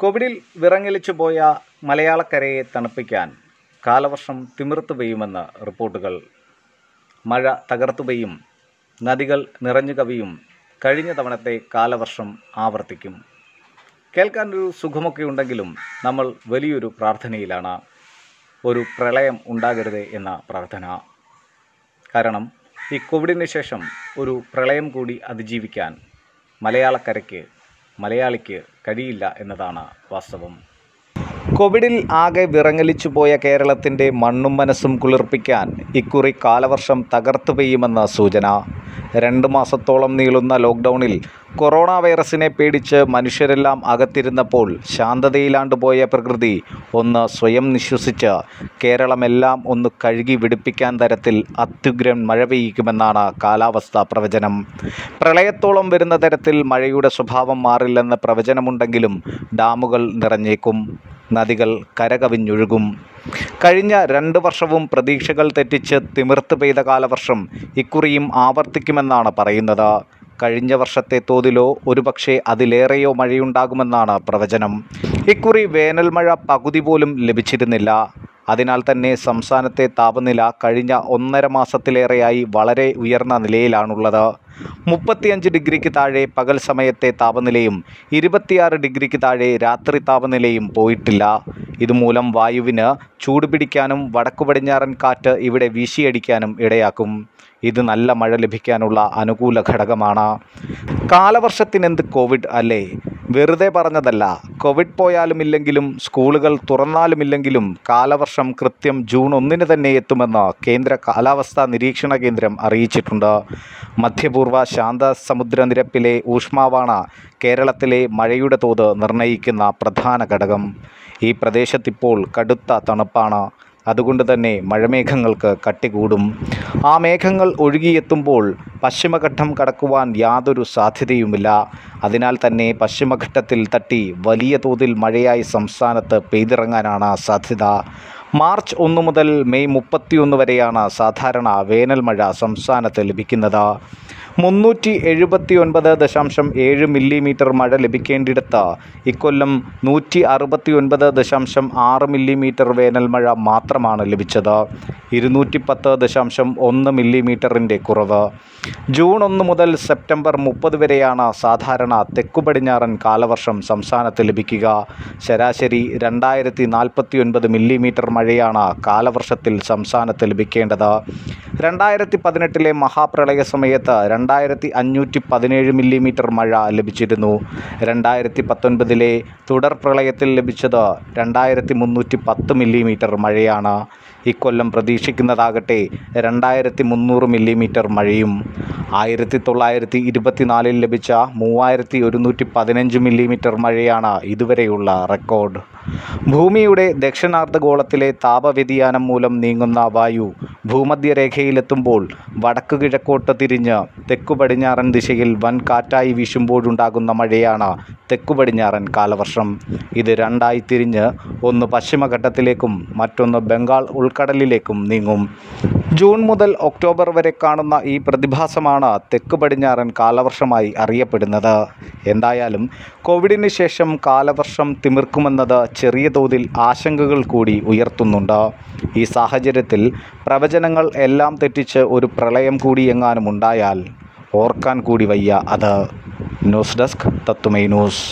കോവിഡിൽ വിറങ്ങലിച്ചു പോയ മലയാളക്കരയെ തണുപ്പിക്കാൻ കാലവർഷം തിമിർത്തു പെയ്യുമെന്ന് റിപ്പോർട്ടുകൾ മഴ തകർത്തു പെയ്യും നദികൾ നിറഞ്ഞു കവിയും കഴിഞ്ഞ തവണത്തെ കാലവർഷം ആവർത്തിക്കും കേൾക്കാൻ ഒരു സുഖമൊക്കെ ഉണ്ടെങ്കിലും നമ്മൾ വലിയൊരു പ്രാർത്ഥനയിലാണ് ഒരു പ്രളയം ഉണ്ടാകരുത് എന്ന പ്രാർത്ഥന കാരണം ഈ കോവിഡിന് ശേഷം ഒരു പ്രളയം കൂടി അതിജീവിക്കാൻ മലയാളക്കരയ്ക്ക് മലയാളിക്ക് കഴിയില്ല എന്നതാണ് വാസ്തവം കോവിഡിൽ ആകെ വിറങ്ങലിച്ചു പോയ കേരളത്തിൻ്റെ മണ്ണും മനസ്സും കുളിർപ്പിക്കാൻ ഇക്കുറി കാലവർഷം തകർത്തു പെയ്യുമെന്ന സൂചന രണ്ട് മാസത്തോളം നീളുന്ന ലോക്ക്ഡൗണിൽ കൊറോണ വൈറസിനെ പേടിച്ച് മനുഷ്യരെല്ലാം അകത്തിരുന്നപ്പോൾ ശാന്തതയിലാണ്ടുപോയ പ്രകൃതി ഒന്ന് സ്വയം നിശ്വസിച്ച് കേരളമെല്ലാം ഒന്ന് കഴുകി വിടിപ്പിക്കാൻ തരത്തിൽ അത്യുഗ്രൻ മഴ പെയ്യിക്കുമെന്നാണ് കാലാവസ്ഥാ പ്രവചനം പ്രളയത്തോളം വരുന്ന തരത്തിൽ മഴയുടെ സ്വഭാവം മാറില്ലെന്ന് പ്രവചനമുണ്ടെങ്കിലും ഡാമുകൾ നിറഞ്ഞേക്കും നദികൾ കരകവിഞ്ഞൊഴുകും കഴിഞ്ഞ രണ്ട് വർഷവും പ്രതീക്ഷകൾ തെറ്റിച്ച് തിമിർത്ത് പെയ്ത കാലവർഷം ഇക്കുറിയും ആവർത്തിക്കുമെന്നാണ് പറയുന്നത് കഴിഞ്ഞ വർഷത്തെ തോതിലോ ഒരുപക്ഷെ അതിലേറെയോ മഴയുണ്ടാകുമെന്നാണ് പ്രവചനം ഇക്കുറി വേനൽമഴ പകുതി പോലും ലഭിച്ചിരുന്നില്ല അതിനാൽ തന്നെ സംസ്ഥാനത്തെ താപനില കഴിഞ്ഞ ഒന്നര മാസത്തിലേറെയായി വളരെ ഉയർന്ന നിലയിലാണുള്ളത് മുപ്പത്തിയഞ്ച് ഡിഗ്രിക്ക് താഴെ പകൽ സമയത്തെ താപനിലയും ഇരുപത്തിയാറ് ഡിഗ്രിക്ക് താഴെ രാത്രി താപനിലയും പോയിട്ടില്ല ഇതുമൂലം വായുവിന് ചൂടുപിടിക്കാനും വടക്കു പടിഞ്ഞാറൻ കാറ്റ് ഇവിടെ വീശിയടിക്കാനും ഇടയാക്കും ഇത് നല്ല മഴ ലഭിക്കാനുള്ള അനുകൂല ഘടകമാണ് കാലവർഷത്തിനെന്ത് കോവിഡ് അല്ലേ വെറുതെ പറഞ്ഞതല്ല കോവിഡ് പോയാലുമില്ലെങ്കിലും സ്കൂളുകൾ തുറന്നാലുമില്ലെങ്കിലും കാലവർഷം കൃത്യം ജൂൺ ഒന്നിന് തന്നെ എത്തുമെന്ന് കേന്ദ്ര കാലാവസ്ഥാ നിരീക്ഷണ കേന്ദ്രം അറിയിച്ചിട്ടുണ്ട് മധ്യപൂർവ്വ ശാന്ത സമുദ്രനിരപ്പിലെ ഊഷ്മാവാണ് കേരളത്തിലെ മഴയുടെ തോത് നിർണ്ണയിക്കുന്ന പ്രധാന ഘടകം ഈ പ്രദേശത്തിപ്പോൾ കടുത്ത തണുപ്പാണ് അതുകൊണ്ട് തന്നെ മഴമേഘങ്ങൾക്ക് കട്ടികൂടും ആ മേഘങ്ങൾ ഒഴുകിയെത്തുമ്പോൾ പശ്ചിമഘട്ടം കടക്കുവാൻ യാതൊരു സാധ്യതയുമില്ല അതിനാൽ തന്നെ പശ്ചിമഘട്ടത്തിൽ തട്ടി വലിയ തോതിൽ മഴയായി സംസ്ഥാനത്ത് പെയ്തിറങ്ങാനാണ് സാധ്യത മാർച്ച് ഒന്ന് മുതൽ മെയ് മുപ്പത്തിയൊന്ന് വരെയാണ് സാധാരണ വേനൽ മഴ സംസ്ഥാനത്ത് ലഭിക്കുന്നത് മുന്നൂറ്റി എഴുപത്തി ഒൻപത് ദശാംശം ഏഴ് മില്ലിമീറ്റർ മഴ ലഭിക്കേണ്ടിടത്ത് ഇക്കൊല്ലം നൂറ്റി അറുപത്തി ഒൻപത് ദശാംശം ആറ് മില്ലിമീറ്റർ വേനൽ മഴ മാത്രമാണ് ലഭിച്ചത് ഇരുന്നൂറ്റി പത്ത് ദശാംശം ഒന്ന് മില്ലിമീറ്ററിൻ്റെ കുറവ് ജൂൺ ഒന്ന് മുതൽ സെപ്റ്റംബർ മുപ്പത് വരെയാണ് സാധാരണ തെക്കു പടിഞ്ഞാറൻ കാലവർഷം സംസ്ഥാനത്ത് ലഭിക്കുക ശരാശരി രണ്ടായിരത്തി നാൽപ്പത്തി ഒൻപത് മില്ലിമീറ്റർ മഴയാണ് കാലവർഷത്തിൽ സംസ്ഥാനത്ത് ലഭിക്കേണ്ടത് രണ്ടായിരത്തി പതിനെട്ടിലെ മഹാപ്രളയ സമയത്ത് രണ്ടായിരത്തി അഞ്ഞൂറ്റി പതിനേഴ് മില്ലിമീറ്റർ മഴ ലഭിച്ചിരുന്നു രണ്ടായിരത്തി പത്തൊൻപതിലെ തുടർ പ്രളയത്തിൽ ലഭിച്ചത് രണ്ടായിരത്തി മുന്നൂറ്റി പത്ത് മില്ലിമീറ്റർ മഴയാണ് ഇക്കൊല്ലം പ്രതീക്ഷിക്കുന്നതാകട്ടെ രണ്ടായിരത്തി മുന്നൂറ് മില്ലിമീറ്റർ മഴയും ആയിരത്തി തൊള്ളായിരത്തി ഇരുപത്തിനാലിൽ ലഭിച്ച മൂവായിരത്തി ഒരുന്നൂറ്റി പതിനഞ്ച് മില്ലിമീറ്റർ മഴയാണ് ഇതുവരെയുള്ള റെക്കോർഡ് ഭൂമിയുടെ ദക്ഷിണാർദ്ധഗോളത്തിലെ താപവ്യതിയാനം മൂലം നീങ്ങുന്ന വായു ഭൂമധ്യരേഖയിലെത്തുമ്പോൾ വടക്കു കിഴക്കോട്ട് തിരിഞ്ഞ് തെക്കു പടിഞ്ഞാറൻ ദിശയിൽ വൻ കാറ്റായി വീശുമ്പോഴുണ്ടാകുന്ന മഴയാണ് തെക്കു പടിഞ്ഞാറൻ കാലവർഷം ഇത് രണ്ടായി തിരിഞ്ഞ് ഒന്ന് പശ്ചിമഘട്ടത്തിലേക്കും മറ്റൊന്ന് ബംഗാൾ ഉൾക്കടലിലേക്കും നീങ്ങും ജൂൺ മുതൽ ഒക്ടോബർ വരെ കാണുന്ന ഈ പ്രതിഭാസമാണ് എന്നാണ് തെക്ക് പടിഞ്ഞാറൻ കാലവർഷമായി അറിയപ്പെടുന്നത് എന്തായാലും കോവിഡിന് ശേഷം കാലവർഷം തിമിർക്കുമെന്നത് ചെറിയ തോതിൽ ആശങ്കകൾ കൂടി ഉയർത്തുന്നുണ്ട് ഈ സാഹചര്യത്തിൽ പ്രവചനങ്ങൾ എല്ലാം തെറ്റിച്ച് ഒരു പ്രളയം കൂടി എങ്ങാനും ഉണ്ടായാൽ ഓർക്കാൻ കൂടി വയ്യ അത് ന്യൂസ് ഡെസ്ക് തത്തുമൈ ന്യൂസ്